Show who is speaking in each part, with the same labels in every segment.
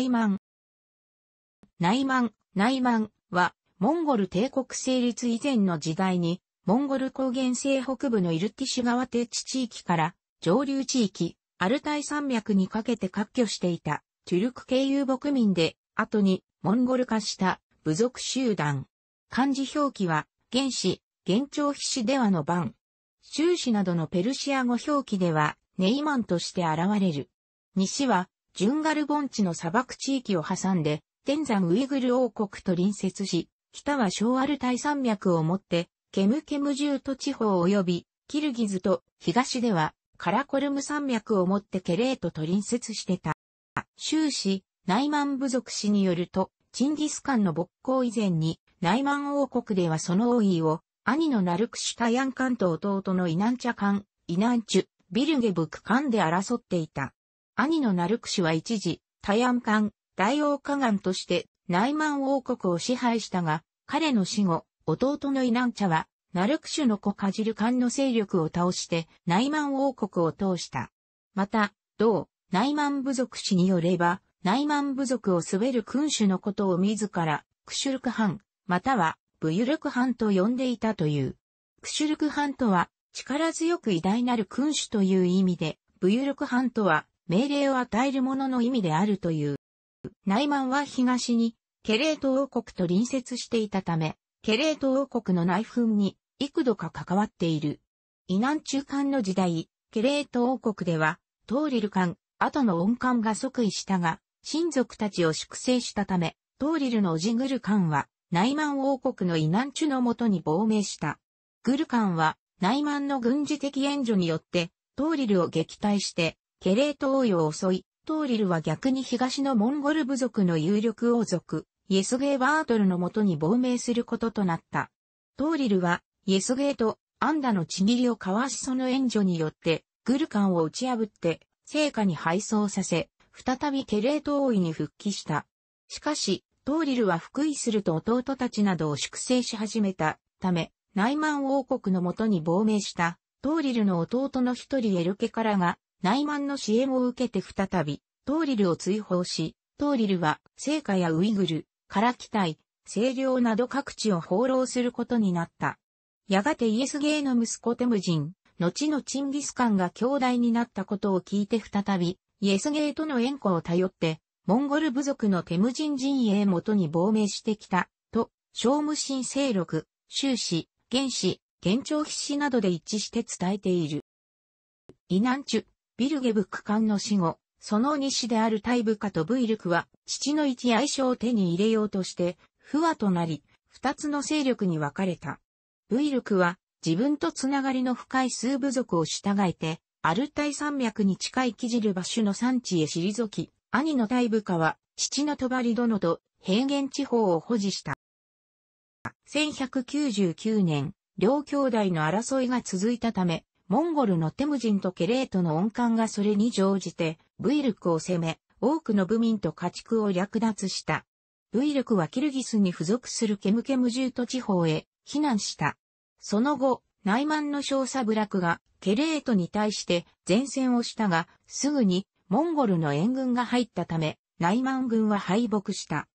Speaker 1: 内満。内満、内満は、モンゴル帝国成立以前の時代に、モンゴル高原西北部のイルティシュ川鉄地地域から、上流地域、アルタイ山脈にかけて割拠していた、トゥルク系遊牧民で、後に、モンゴル化した、部族集団。漢字表記は、原始、元朝筆詞ではの番。終始などのペルシア語表記では、ネイマンとして現れる。西は、ジュンガル盆地の砂漠地域を挟んで、天山ウイグル王国と隣接し、北は小アルタイ山脈をもって、ケムケムジュート地方及び、キルギズと東ではカラコルム山脈をもってケレートと隣接してた。終始、内満部族氏によると、チンギスカンの勃興以前に、内満王国ではその王位を、兄のナルクシュタヤンカンと弟のイナンチャカン、イナンチュ、ビルゲブクカンで争っていた。兄のナルク氏は一時、タヤン艦、大王河岸として、内満王国を支配したが、彼の死後、弟のイナンチャは、ナルクシュの子カジル艦の勢力を倒して、内満王国を通した。また、同、内満部族氏によれば、内満部族を滑る君主のことを自ら、クシュルク藩、または、ブユルク藩と呼んでいたという。クシュルク藩とは、力強く偉大なる君主という意味で、ブユルク藩とは、命令を与えるものの意味であるという。内満は東に、ケレート王国と隣接していたため、ケレート王国の内紛に幾度か関わっている。ナ南中間の時代、ケレート王国では、トーリル間、後の恩艦が即位したが、親族たちを粛清したため、トーリルのオジグル艦は、内満王国のイナンチュのもとに亡命した。グルカンは、内満の軍事的援助によって、トーリルを撃退して、ケレート王を襲い、トーリルは逆に東のモンゴル部族の有力王族、イエスゲーバートルのもとに亡命することとなった。トーリルは、イエスゲーとアンダのちぎりを交わしその援助によって、グルカンを打ち破って、聖火に配送させ、再びケレート王位に復帰した。しかし、トーリルは復位すると弟たちなどを粛清し始めたため、内満王国のもとに亡命した、トーリルの弟の一人エルケカラが、内満の支援を受けて再び、トーリルを追放し、トーリルは、聖火やウイグル、からタイ、清涼など各地を放浪することになった。やがてイエスゲーの息子テムジン、後のチンギスカンが兄弟になったことを聞いて再び、イエスゲーとの縁故を頼って、モンゴル部族のテムジン陣営元に亡命してきた、と、聖無神勢力、終始、原始、現状必死などで一致して伝えている。イナンチュ、ビルゲブック艦の死後、その西であるタイブカとブイルクは、父の一愛称を手に入れようとして、不和となり、二つの勢力に分かれた。ブイルクは、自分とつながりの深い数部族を従えて、アルタイ山脈に近いキジルバシュの産地へ退き、兄のタイブ下は、父のトバリ殿と平原地方を保持した。1199年、両兄弟の争いが続いたため、モンゴルのテムジンとケレートの恩官がそれに乗じて、ブイルクを攻め、多くの部民と家畜を略奪した。ブイルクはキルギスに付属するケムケムジュート地方へ避難した。その後、内満の少佐部落がケレートに対して前線をしたが、すぐにモンゴルの援軍が入ったため、内満軍は敗北した。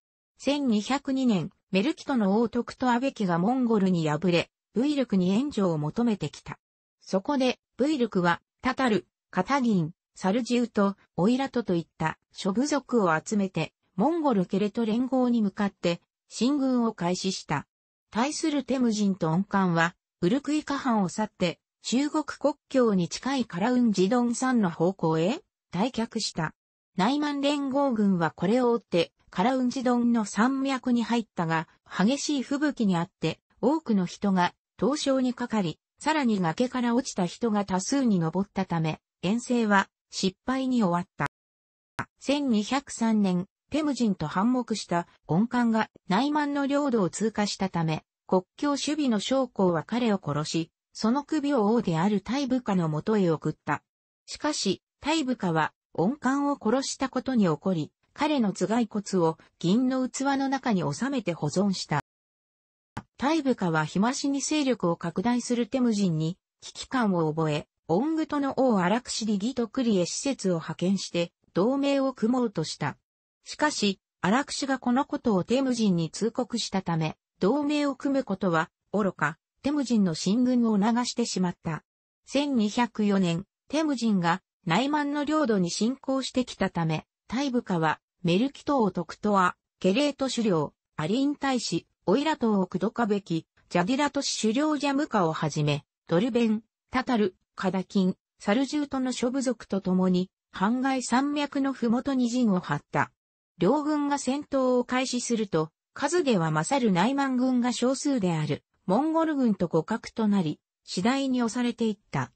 Speaker 1: 1202年、メルキトの王徳とアベキがモンゴルに敗れ、ブイルクに援助を求めてきた。そこで、ブイルクは、タタル、カタギン、サルジウト、オイラトといった諸部族を集めて、モンゴルケレト連合に向かって、進軍を開始した。対するテムジンと音ンは、ウルクイカ藩を去って、中国国境に近いカラウンジドン山の方向へ、退却した。内満連合軍はこれを追って、カラウンジドンの山脈に入ったが、激しい吹雪にあって、多くの人が、凍傷にかかり、さらに崖から落ちた人が多数に上ったため、遠征は失敗に終わった。1203年、テムジンと反目した恩官が内満の領土を通過したため、国境守備の将校は彼を殺し、その首を王である大部下の元へ送った。しかし、大部下は恩官を殺したことに怒り、彼の頭蓋骨を銀の器の中に収めて保存した。タイブカは日増しに勢力を拡大するテムジンに危機感を覚え、オングトの王アラクシリギとクリへ施設を派遣して同盟を組もうとした。しかし、アラクシがこのことをテムジンに通告したため、同盟を組むことは愚か、テムジンの進軍を促してしまった。1204年、テムジンが内満の領土に侵攻してきたため、タイブカはメルキトをトクトア、ケレート首領、アリン大使、オイラ島をクドカベキ、ジャディラトシ狩猟ジャムカをはじめ、ドルベン、タタル、カダキン、サルジュートの諸部族と共に、半外山脈のふもとに陣を張った。両軍が戦闘を開始すると、数では勝る内満軍が少数である、モンゴル軍と互角となり、次第に押されていった。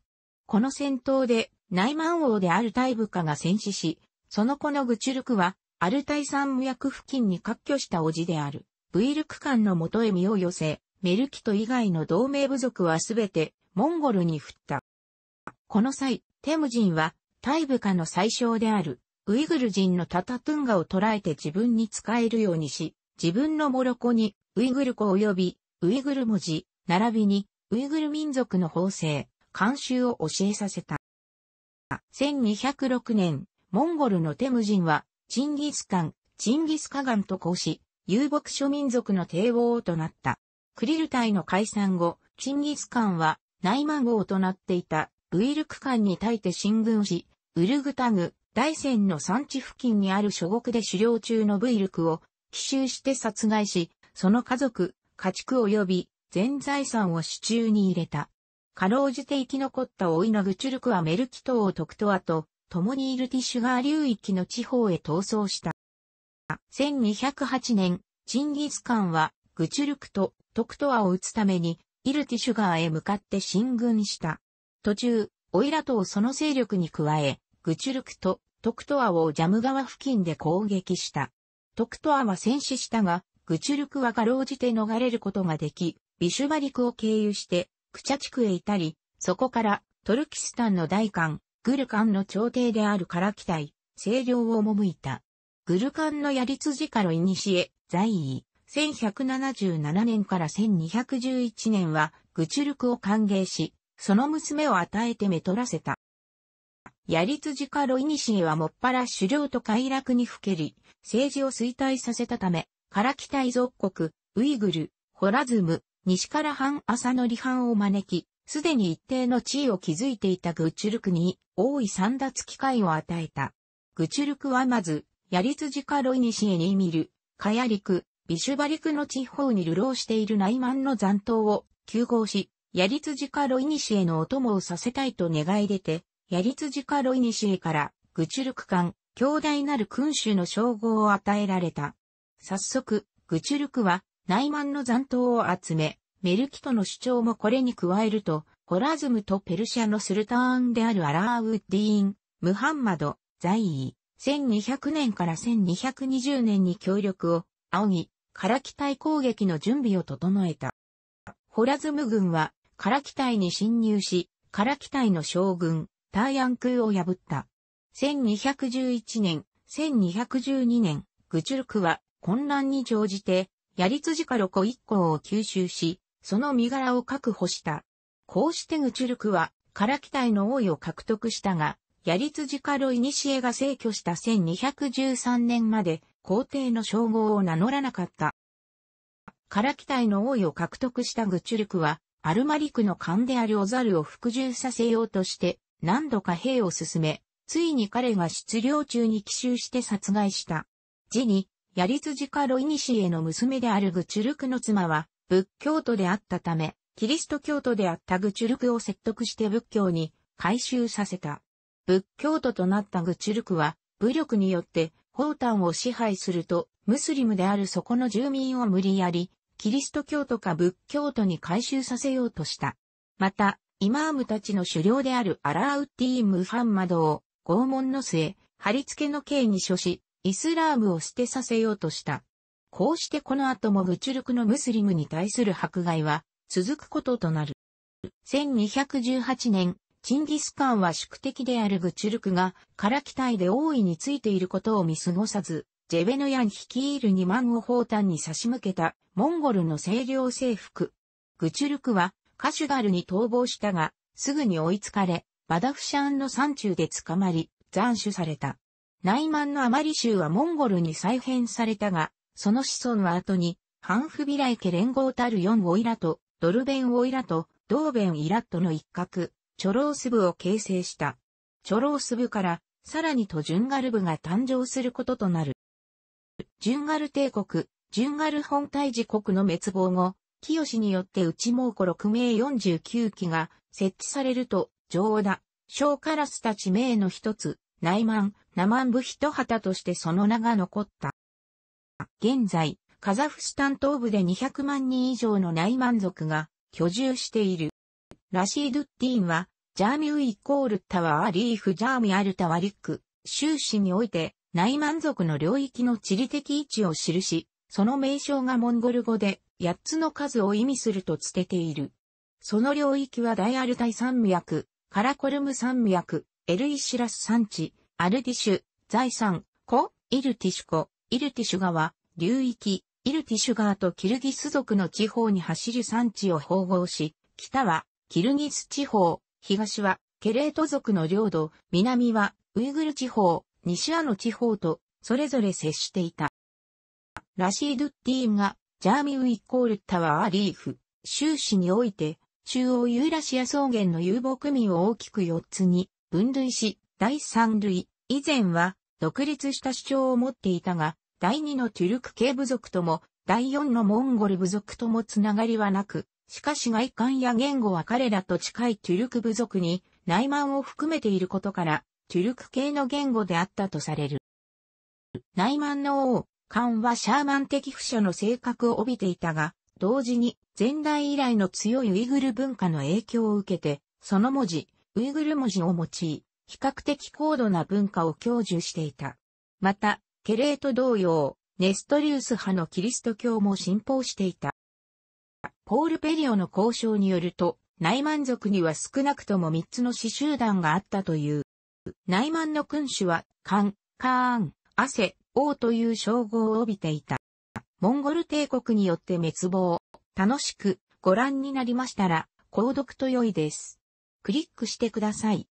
Speaker 1: この戦闘で、内満王である大部カが戦死し、その子のグチュルクは、アルタイ山脈付近に割拠した叔父である。ブイルク間の元へ身を寄せ、メルキト以外の同盟部族はすべてモンゴルに振った。この際、テム人は、タイ部下の最小である、ウイグル人のタタトゥンガを捕らえて自分に使えるようにし、自分のモロコに、ウイグル子及び、ウイグル文字、並びに、ウイグル民族の法制、慣習を教えさせた。1206年、モンゴルのテム人は、チンギスカン、チンギスカガンと交し、遊牧諸民族の帝王となった。クリル隊の解散後、チンギスカンは内魔号となっていたウイルク間に耐えて進軍し、ウルグタグ、大山の産地付近にある諸国で狩猟中のブイルクを奇襲して殺害し、その家族、家畜及び全財産を手中に入れた。かろうじて生き残ったおいのグチュルクはメルキトをトくとあと、共にいるティシュガー流域の地方へ逃走した。1208年、チンギスカンは、グチュルクとトクトアを撃つために、イルティシュガーへ向かって進軍した。途中、オイラ島その勢力に加え、グチュルクとトクトアをジャム川付近で攻撃した。トクトアは戦死したが、グチュルクはかろうじて逃れることができ、ビシュバリクを経由して、クチャ地区へ至り、そこからトルキスタンの大官、グルカンの朝廷であるカラキ待清涼を赴いた。グルカンのリツ辻家ロイニシエ、在位、1177年から1211年は、グチュルクを歓迎し、その娘を与えてめとらせた。リツ辻家ロイニシエはもっぱら狩猟と快楽にふけり、政治を衰退させたため、から北大族国、ウイグル、ホラズム、西から藩朝の離反を招き、すでに一定の地位を築いていたグチュルクに、王位三奪機会を与えた。グチュルクはまず、ツジかロイニシエにミル、カヤリク、ビシュバリクの地方に流浪している内満の残党を急行し、ツジかロイニシエのお供をさせたいと願い出て、ツジかロイニシエから、グチュルク艦、強大なる君主の称号を与えられた。早速、グチュルクは、内満の残党を集め、メルキトの主張もこれに加えると、ホラズムとペルシアのスルターンであるアラーウッディーン、ムハンマド、ザイ1200年から1220年に協力を、仰ぎ、唐機隊攻撃の準備を整えた。ホラズム軍は、唐機隊に侵入し、唐機隊の将軍、ターヤン空を破った。1211年、1212年、グチュルクは混乱に乗じて、やり辻かロコ一行を吸収し、その身柄を確保した。こうしてグチュルクは、唐機隊の王位を獲得したが、ヤリツジカロイニシエが逝去した1213年まで皇帝の称号を名乗らなかった。ラキタイの王位を獲得したグチュルクは、アルマリクの勘であるオザルを服従させようとして、何度か兵を進め、ついに彼が出領中に奇襲して殺害した。次に、ヤリツジカロイニシエの娘であるグチュルクの妻は、仏教徒であったため、キリスト教徒であったグチュルクを説得して仏教に改宗させた。仏教徒となったグチュルクは、武力によって、ホータンを支配すると、ムスリムであるそこの住民を無理やり、キリスト教徒か仏教徒に改宗させようとした。また、イマームたちの首領であるアラーウッティー・ムハンマドを、拷問の末、貼り付けの刑に処し、イスラームを捨てさせようとした。こうしてこの後もグチュルクのムスリムに対する迫害は続くこととなる。1218年、チンギスカンは宿敵であるグチュルクが、から機体で大いについていることを見過ごさず、ジェベヌヤン率いる2万を砲弾に差し向けた、モンゴルの清涼征服。グチュルクは、カシュガルに逃亡したが、すぐに追いつかれ、バダフシャンの山中で捕まり、斬首された。内満のアマリ州はモンゴルに再編されたが、その子孫は後に、ハンフビライケ連合たる4オイラと、ドルベンオイラと、ドーベンイラットの一角、チョロース部を形成した。チョロース部から、さらにとジュンガル部が誕生することとなる。ジュンガル帝国、ジュンガル本体時国の滅亡後、清によって内蒙古6名49機が設置されると、上田、小カラスたち名の一つ、内満、ナマン部一旗としてその名が残った。現在、カザフスタン東部で200万人以上の内満族が居住している。ラシードッティンは、ジャーミュイコールタワーリーフジャーミアルタワリック、終始において、内満族の領域の地理的位置を記し、その名称がモンゴル語で、八つの数を意味するとつてている。その領域は大アルタイ山脈、カラコルム山脈、エルイシラス山地、アルティシュ、財産、コ、イルティシュコ、イルティシュ川、流域、イルティシュ川とキルギス族の地方に走る山地を縫合し、北はキルギス地方、東はケレート族の領土、南はウイグル地方、西アの地方とそれぞれ接していた。ラシードゥッティーンがジャーミウイコールタワーリーフ、州市において中央ユーラシア草原の遊牧民を大きく4つに分類し、第3類、以前は独立した主張を持っていたが、第2のトゥルク系部族とも、第4のモンゴル部族ともつながりはなく、しかし外観や言語は彼らと近いトゥルク部族に内満を含めていることから、トゥルク系の言語であったとされる。内満の王、漢はシャーマン的不所の性格を帯びていたが、同時に前代以来の強いウイグル文化の影響を受けて、その文字、ウイグル文字を用い、比較的高度な文化を享受していた。また、ケレート同様、ネストリウス派のキリスト教も信奉していた。ポール・ペリオの交渉によると、内満族には少なくとも3つの死集団があったという。内満の君主は、カン、カーン、アセ、王という称号を帯びていた。モンゴル帝国によって滅亡。楽しくご覧になりましたら、購読と良いです。クリックしてください。